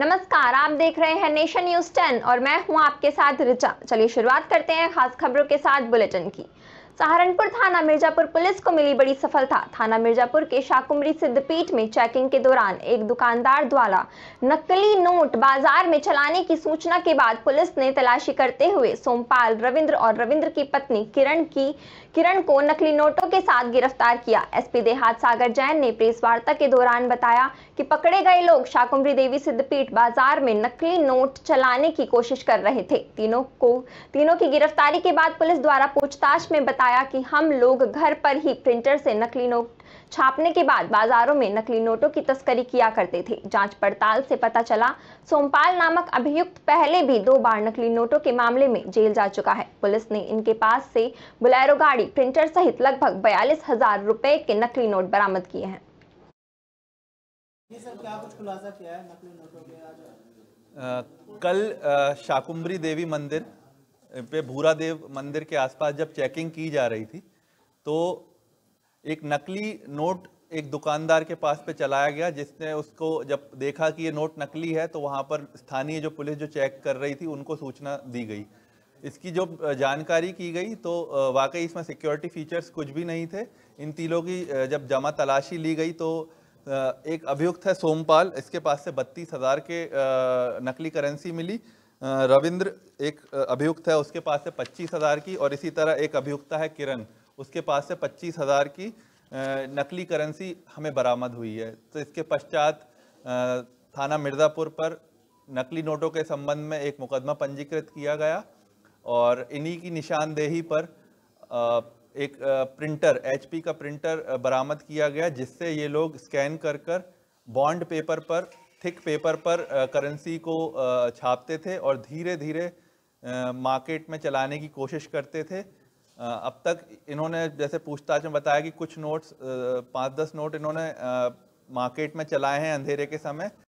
नमस्कार आप देख रहे हैं नेशन न्यूज टेन और मैं हूं आपके साथ रिचा चलिए शुरुआत करते हैं खास खबरों के साथ बुलेटिन की सहारनपुर थाना मिर्जापुर पुलिस को मिली बड़ी सफलता थाना मिर्जापुर के शाकुमरी सिद्धपीठ में चेकिंग के दौरान एक दुकानदार द्वारा नकली नोट बाजार में चलाने की सूचना के बाद पुलिस ने तलाशी करते हुए सोमपाल रविंद्र और रविंद्र की पत्नी किरण की किरण को नकली नोटों के साथ गिरफ्तार किया एसपी देहात सागर जैन ने प्रेस वार्ता के दौरान बताया कि पकड़े गए लोग शाकुमरी देवी सिद्धपीठ बाजार में नकली नोट चलाने की कोशिश कर रहे थे तीनों को तीनों की गिरफ्तारी के बाद पुलिस द्वारा पूछताछ में बताया बताया कि हम लोग घर पर ही प्रिंटर से नकली नोट छापने के बाद बाजारों में नकली नोटों की तस्करी किया करते थे जांच पड़ताल से पता चला सोमपाल नामक अभियुक्त पहले भी दो बार नकली नोटों के मामले में जेल जा चुका है पुलिस ने इनके पास से बुलेरो गाड़ी प्रिंटर सहित लगभग बयालीस हजार रुपए के नकली नोट बरामद किए हैं है? आ, कल शाकुम्बरी देवी मंदिर पे भूरा देव मंदिर के आसपास जब चेकिंग की जा रही थी तो एक नकली नोट एक दुकानदार के पास पे चलाया गया जिसने उसको जब देखा कि ये नोट नकली है तो वहाँ पर स्थानीय जो पुलिस जो चेक कर रही थी उनको सूचना दी गई इसकी जो जानकारी की गई तो वाकई इसमें सिक्योरिटी फीचर्स कुछ भी नहीं थे इन तीनों की जब जमा तलाशी ली गई तो एक अभियुक्त है सोमपाल इसके पास से बत्तीस हज़ार के नकली करेंसी मिली रविंद्र एक अभियुक्त है उसके पास से पच्चीस हज़ार की और इसी तरह एक अभियुक्ता है किरण उसके पास से पच्चीस हज़ार की नकली करेंसी हमें बरामद हुई है तो इसके पश्चात थाना मिर्ज़ापुर पर नकली नोटों के संबंध में एक मुकदमा पंजीकृत किया गया और इन्हीं की निशानदेही पर एक प्रिंटर एचपी का प्रिंटर बरामद किया गया जिससे ये लोग स्कैन कर कर बॉन्ड पेपर पर थिक पेपर पर करेंसी को छापते थे और धीरे धीरे मार्केट में चलाने की कोशिश करते थे अब तक इन्होंने जैसे पूछताछ में बताया कि कुछ नोट्स पाँच दस नोट इन्होंने मार्केट में चलाए हैं अंधेरे के समय